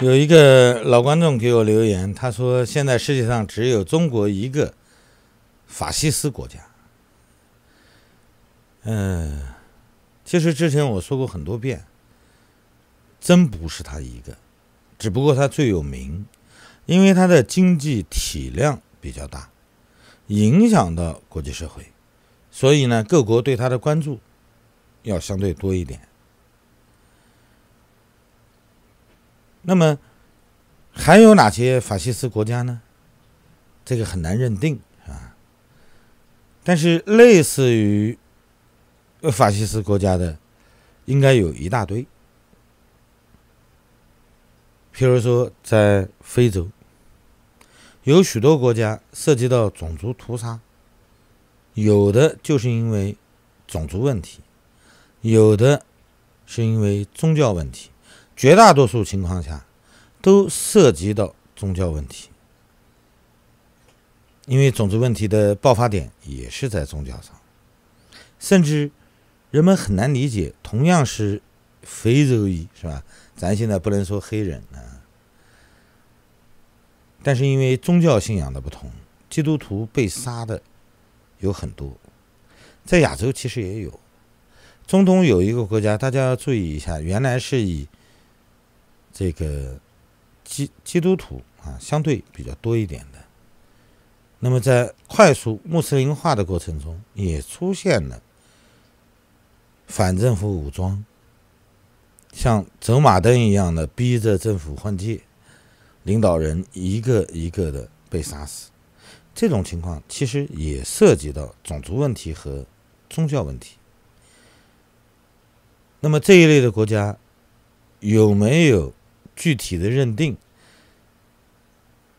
有一个老观众给我留言，他说：“现在世界上只有中国一个法西斯国家。”嗯，其实之前我说过很多遍，真不是他一个，只不过他最有名，因为他的经济体量比较大，影响到国际社会，所以呢，各国对他的关注要相对多一点。那么，还有哪些法西斯国家呢？这个很难认定，啊。但是，类似于法西斯国家的，应该有一大堆。譬如说，在非洲，有许多国家涉及到种族屠杀，有的就是因为种族问题，有的是因为宗教问题。绝大多数情况下，都涉及到宗教问题，因为种族问题的爆发点也是在宗教上，甚至人们很难理解，同样是非洲裔，是吧？咱现在不能说黑人啊，但是因为宗教信仰的不同，基督徒被杀的有很多，在亚洲其实也有，中东有一个国家，大家要注意一下，原来是以。这个基基督徒啊，相对比较多一点的。那么在快速穆斯林化的过程中，也出现了反政府武装，像走马灯一样的逼着政府换届，领导人一个一个的被杀死。这种情况其实也涉及到种族问题和宗教问题。那么这一类的国家有没有？具体的认定，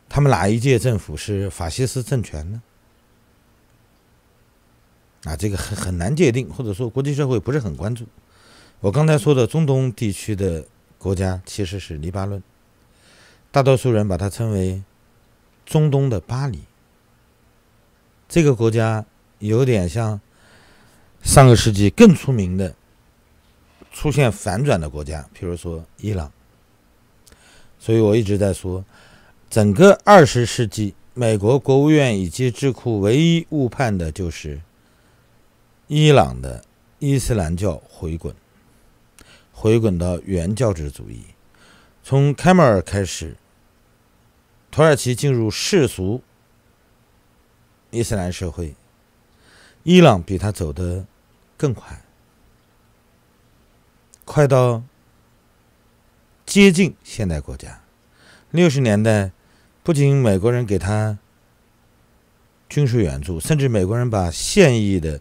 他们哪一届政府是法西斯政权呢？啊，这个很很难界定，或者说国际社会不是很关注。我刚才说的中东地区的国家其实是黎巴嫩，大多数人把它称为中东的巴黎。这个国家有点像上个世纪更出名的、出现反转的国家，比如说伊朗。所以我一直在说，整个二十世纪，美国国务院以及智库唯一误判的就是伊朗的伊斯兰教回滚，回滚到原教旨主义。从开末尔开始，土耳其进入世俗伊斯兰社会，伊朗比他走得更快，快到。接近现代国家，六十年代，不仅美国人给他军事援助，甚至美国人把现役的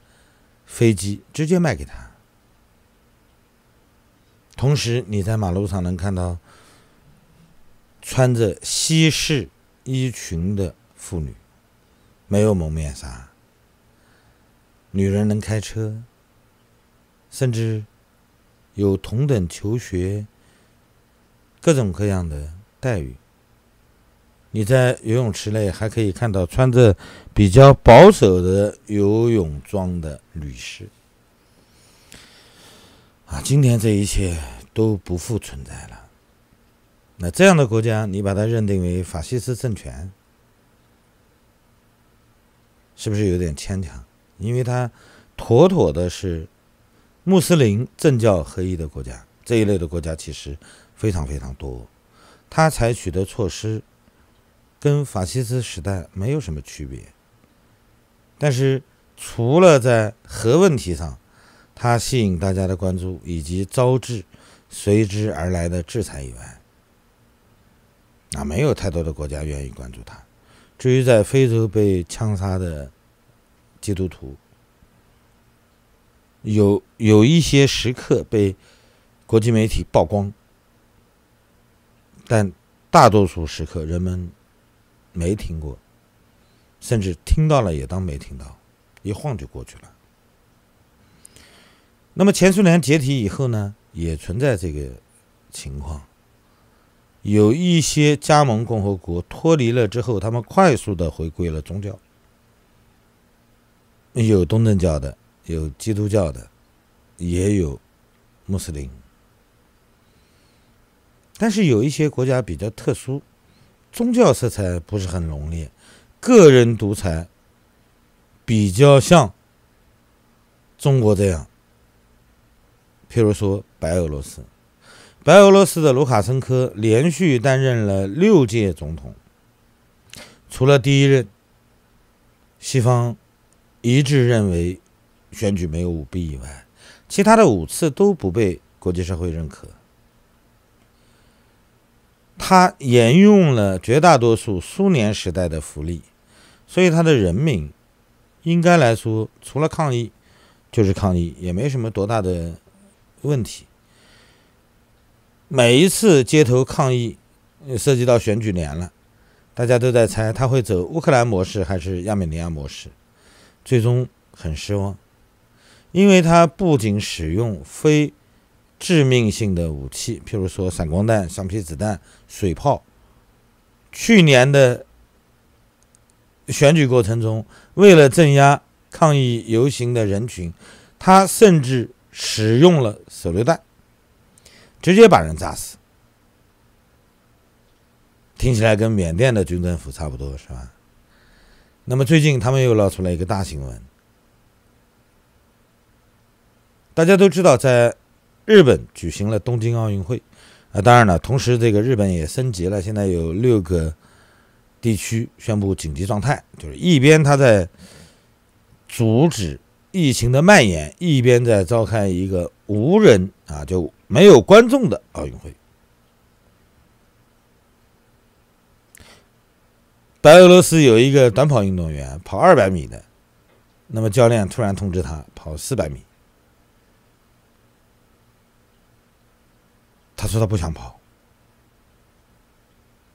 飞机直接卖给他。同时，你在马路上能看到穿着西式衣裙的妇女，没有蒙面纱，女人能开车，甚至有同等求学。各种各样的待遇。你在游泳池内还可以看到穿着比较保守的游泳装的女士。啊，今天这一切都不复存在了。那这样的国家，你把它认定为法西斯政权，是不是有点牵强？因为它妥妥的是穆斯林政教合一的国家，这一类的国家其实。非常非常多，他采取的措施，跟法西斯时代没有什么区别。但是除了在核问题上，他吸引大家的关注以及招致随之而来的制裁以外，啊，没有太多的国家愿意关注他。至于在非洲被枪杀的基督徒，有有一些时刻被国际媒体曝光。但大多数时刻，人们没听过，甚至听到了也当没听到，一晃就过去了。那么前苏联解体以后呢，也存在这个情况，有一些加盟共和国脱离了之后，他们快速的回归了宗教，有东正教的，有基督教的，也有穆斯林。但是有一些国家比较特殊，宗教色彩不是很浓烈，个人独裁比较像中国这样。譬如说白俄罗斯，白俄罗斯的卢卡申科连续担任了六届总统，除了第一任，西方一致认为选举没有舞弊以外，其他的五次都不被国际社会认可。他沿用了绝大多数苏联时代的福利，所以他的人民应该来说，除了抗议就是抗议，也没什么多大的问题。每一次街头抗议，涉及到选举年了，大家都在猜他会走乌克兰模式还是亚美尼亚模式，最终很失望，因为他不仅使用非。致命性的武器，譬如说闪光弹、橡皮子弹、水炮。去年的选举过程中，为了镇压抗议游行的人群，他甚至使用了手榴弹，直接把人炸死。听起来跟缅甸的军政府差不多，是吧？那么最近他们又闹出来一个大新闻，大家都知道在。日本举行了东京奥运会，啊，当然了，同时这个日本也升级了，现在有六个地区宣布紧急状态，就是一边他在阻止疫情的蔓延，一边在召开一个无人啊就没有观众的奥运会。白俄罗斯有一个短跑运动员跑二百米的，那么教练突然通知他跑四百米。他说他不想跑。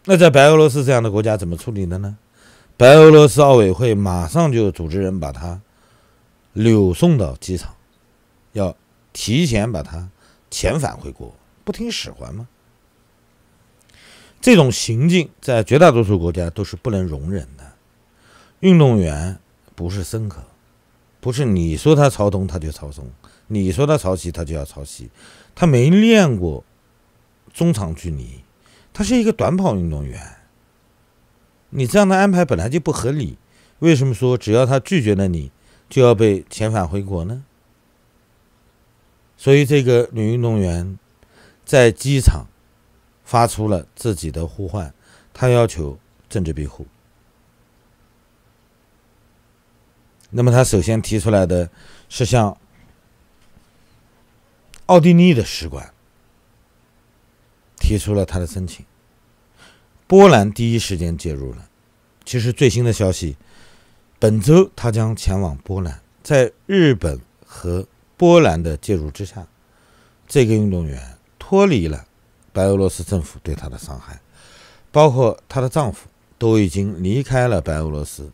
那在白俄罗斯这样的国家怎么处理的呢？白俄罗斯奥委会马上就组织人把他，扭送到机场，要提前把他遣返回国。不听使唤吗？这种行径在绝大多数国家都是不能容忍的。运动员不是牲口，不是你说他朝东他就朝东，你说他朝西他就要朝西，他没练过。中长距离，他是一个短跑运动员。你这样的安排本来就不合理。为什么说只要他拒绝了你，就要被遣返回国呢？所以，这个女运动员在机场发出了自己的呼唤，她要求政治庇护。那么，她首先提出来的是向奥地利的使馆。提出了他的申请，波兰第一时间介入了。其实最新的消息，本周他将前往波兰。在日本和波兰的介入之下，这个运动员脱离了白俄罗斯政府对他的伤害，包括她的丈夫都已经离开了白俄罗斯。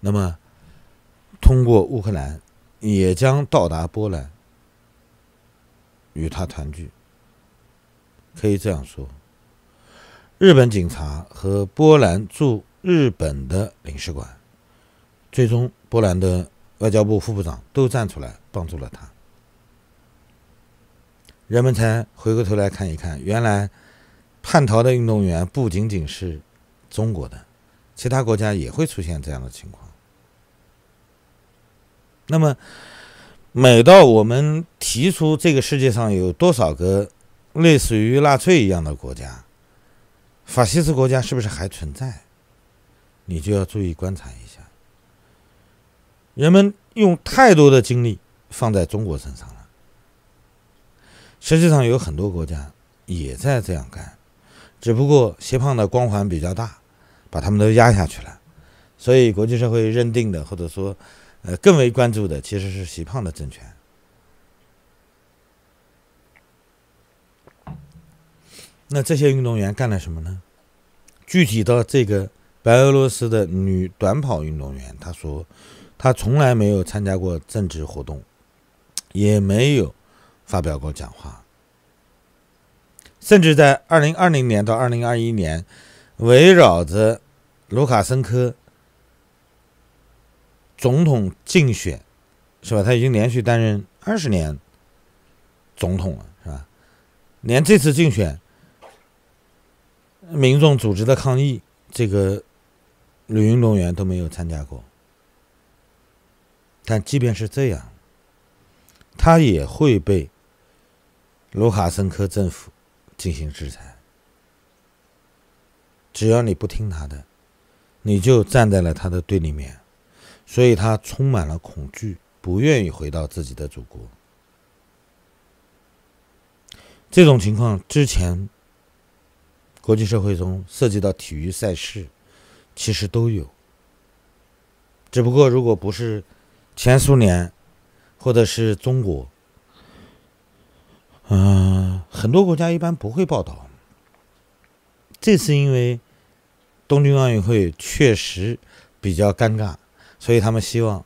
那么，通过乌克兰也将到达波兰。与他团聚，可以这样说：日本警察和波兰驻日本的领事馆，最终波兰的外交部副部长都站出来帮助了他。人们才回过头来看一看，原来叛逃的运动员不仅仅是中国的，其他国家也会出现这样的情况。那么。每到我们提出这个世界上有多少个类似于纳粹一样的国家，法西斯国家是不是还存在，你就要注意观察一下。人们用太多的精力放在中国身上了，实际上有很多国家也在这样干，只不过邪胖的光环比较大，把他们都压下去了，所以国际社会认定的或者说。呃，更为关注的其实是肥胖的政权。那这些运动员干了什么呢？具体到这个白俄罗斯的女短跑运动员，她说，她从来没有参加过政治活动，也没有发表过讲话，甚至在二零二零年到二零二一年，围绕着卢卡申科。总统竞选，是吧？他已经连续担任二十年总统了，是吧？连这次竞选，民众组织的抗议，这个女运动员都没有参加过。但即便是这样，他也会被卢卡申科政府进行制裁。只要你不听他的，你就站在了他的对立面。所以他充满了恐惧，不愿意回到自己的祖国。这种情况之前，国际社会中涉及到体育赛事，其实都有。只不过如果不是前苏联或者是中国，嗯，很多国家一般不会报道。这是因为东京奥运会确实比较尴尬。所以他们希望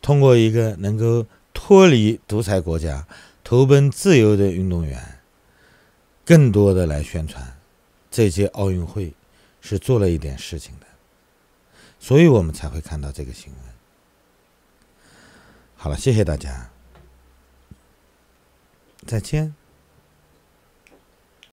通过一个能够脱离独裁国家、投奔自由的运动员，更多的来宣传，这届奥运会是做了一点事情的，所以我们才会看到这个新闻。好了，谢谢大家，再见。